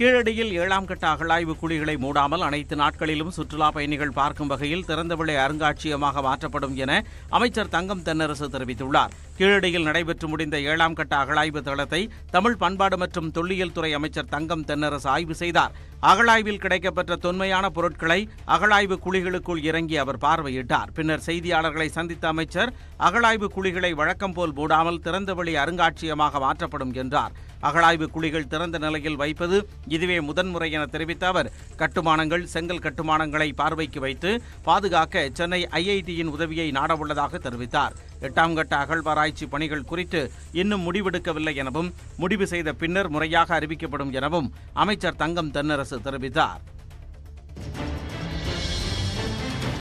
கீழடியில் ஏழாம் கட்ட அகழாய்வு குழிகளை மூடாமல் அனைத்து நாட்களிலும் சுற்றுலா பயணிகள் பார்க்கும் வகையில் திறந்தவெளி அருங்காட்சியகமாக மாற்றப்படும் என அமைச்சர் தங்கம் தென்னரசு தெரிவித்துள்ளார் கீழடியில் நடைபெற்று முடிந்த ஏழாம் கட்ட அகழாய்வு தளத்தை தமிழ் பண்பாடு மற்றும் தொல்லியல் துறை அமைச்சர் தங்கம் தென்னரசு ஆய்வு செய்தார் அகழாய்வில் கிடைக்கப்பெற்ற தொன்மையான பொருட்களை அகழாய்வு குழிகளுக்குள் இறங்கி அவர் பார்வையிட்டார் பின்னர் செய்தியாளர்களை சந்தித்த அமைச்சர் அகழாய்வு குழிகளை வழக்கம் போல் மூடாமல் திறந்தவெளி அருங்காட்சியகமாக மாற்றப்படும் என்றார் அகழாய்வு குழிகள் திறந்த நிலையில் வைப்பது இதுவே முதன்முறை என தெரிவித்த அவர் கட்டுமானங்கள் செங்கல் கட்டுமானங்களை பார்வைக்கு வைத்து பாதுகாக்க சென்னை ஐஐடியின் உதவியை நாடவுள்ளதாக தெரிவித்தார் எட்டாம் கட்ட அகழ்வாராய்ச்சி பணிகள் குறித்து இன்னும் முடிவெடுக்கவில்லை எனவும் முடிவு செய்த பின்னர் முறையாக அறிவிக்கப்படும் எனவும் அமைச்சர் தங்கம் தென்னரசு தெரிவித்தார்